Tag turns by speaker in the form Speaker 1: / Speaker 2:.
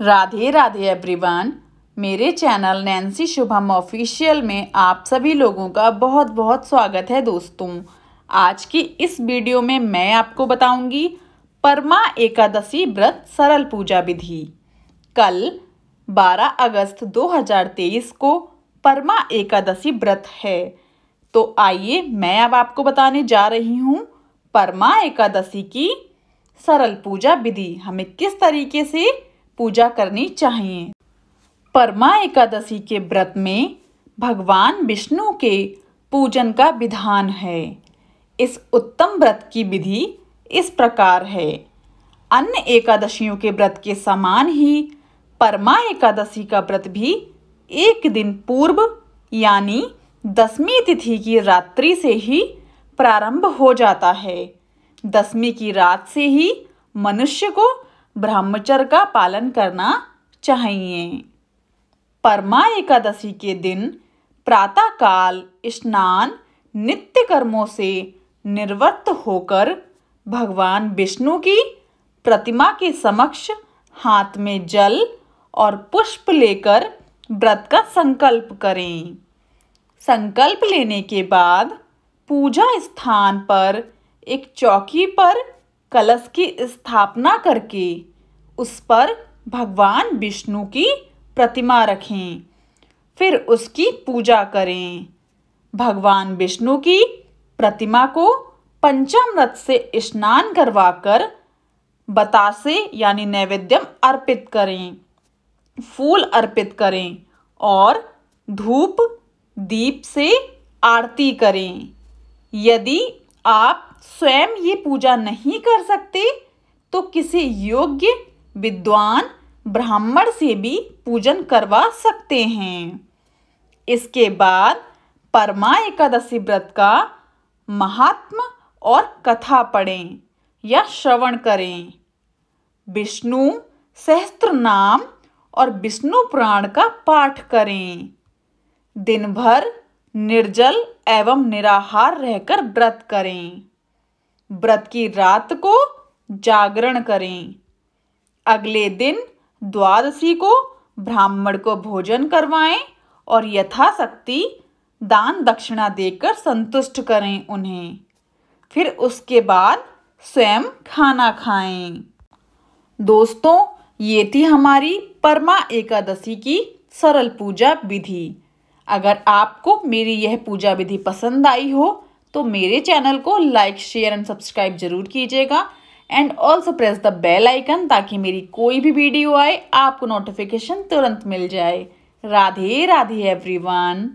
Speaker 1: Radhe Radhe everyone मेरे channel Nancy Shubham official में आप सभी लोगों का बहुत बहुत स्वागत है दोस्तों आज की इस वीडियो में मैं आपको बताऊंगी परमा एकादशी व्रत सरल पूजा विधि कल 12 अगस्त 2023 को परमा एकादशी व्रत है तो आइए मैं अब आपको बताने जा रही हूँ परमा एकादशी की सरल पूजा विधि हमें किस तरीके से पूजा करनी चाहिए परमा एकादशी के व्रत में भगवान विष्णु के पूजन का विधान है इस उत्तम व्रत की विधि इस प्रकार है अन्य एकादशियों के व्रत के समान ही परमा एकादशी का व्रत भी एक दिन पूर्व यानी दसवीं तिथि की रात्रि से ही प्रारंभ हो जाता है दसवीं की रात से ही मनुष्य को ब्रह्मचर्य का पालन करना चाहिए परमा एकादशी के दिन प्रातःकाल स्नान नित्य कर्मों से निर्वृत्त होकर भगवान विष्णु की प्रतिमा के समक्ष हाथ में जल और पुष्प लेकर व्रत का संकल्प करें संकल्प लेने के बाद पूजा स्थान पर एक चौकी पर कलश की स्थापना करके उस पर भगवान विष्णु की प्रतिमा रखें फिर उसकी पूजा करें भगवान विष्णु की प्रतिमा को रथ से स्नान करवाकर बतासे यानी नैवेद्यम अर्पित करें फूल अर्पित करें और धूप दीप से आरती करें यदि आप स्वयं ये पूजा नहीं कर सकते तो किसी योग्य विद्वान ब्राह्मण से भी पूजन करवा सकते हैं इसके बाद परमा एकादशी व्रत का महात्म और कथा पढ़ें या श्रवण करें विष्णु सहस्त्र नाम और विष्णु पुराण का पाठ करें दिन भर निर्जल एवं निराहार रहकर व्रत करें व्रत की रात को जागरण करें अगले दिन द्वादशी को ब्राह्मण को भोजन करवाएं और यथाशक्ति दान दक्षिणा देकर संतुष्ट करें उन्हें फिर उसके बाद स्वयं खाना खाएं दोस्तों ये थी हमारी परमा एकादशी की सरल पूजा विधि अगर आपको मेरी यह पूजा विधि पसंद आई हो तो मेरे चैनल को लाइक शेयर एंड सब्सक्राइब जरूर कीजिएगा and also press the bell icon ताकि मेरी कोई भी वीडियो आए आपको नोटिफिकेशन तुरंत मिल जाए राधे राधे एवरीवन